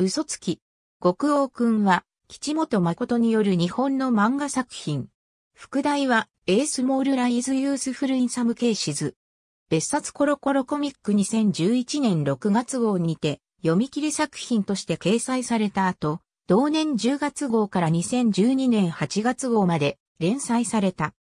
嘘つき。極王くんは、吉本誠による日本の漫画作品。副題は、A Small Lies Useful in Some Cases。別冊コロコロコミック2011年6月号にて、読み切り作品として掲載された後、同年10月号から2012年8月号まで連載された。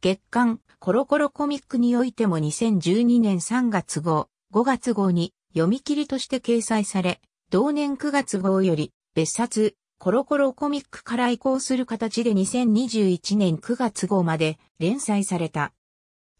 月刊コロコロコミックにおいても2012年3月号、5月号に読み切りとして掲載され、同年9月号より、別冊、コロコロコミックから移行する形で2021年9月号まで連載された。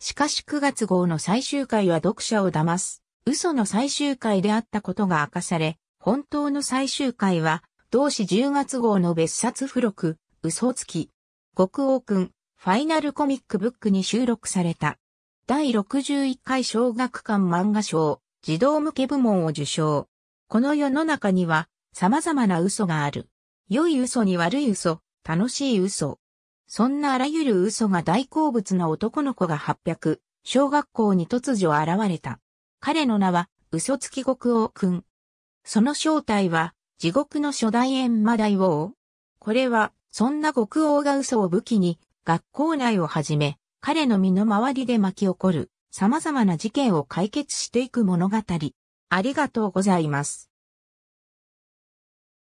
しかし9月号の最終回は読者を騙す、嘘の最終回であったことが明かされ、本当の最終回は、同志10月号の別冊付録、嘘つき、国王くん、ファイナルコミックブックに収録された。第61回小学館漫画賞、児童向け部門を受賞。この世の中には様々な嘘がある。良い嘘に悪い嘘、楽しい嘘。そんなあらゆる嘘が大好物な男の子が800、小学校に突如現れた。彼の名は、嘘つき国王くん。その正体は、地獄の初代閻魔大王。これは、そんな国王が嘘を武器に、学校内をはじめ、彼の身の回りで巻き起こる、様々な事件を解決していく物語。ありがとうございます。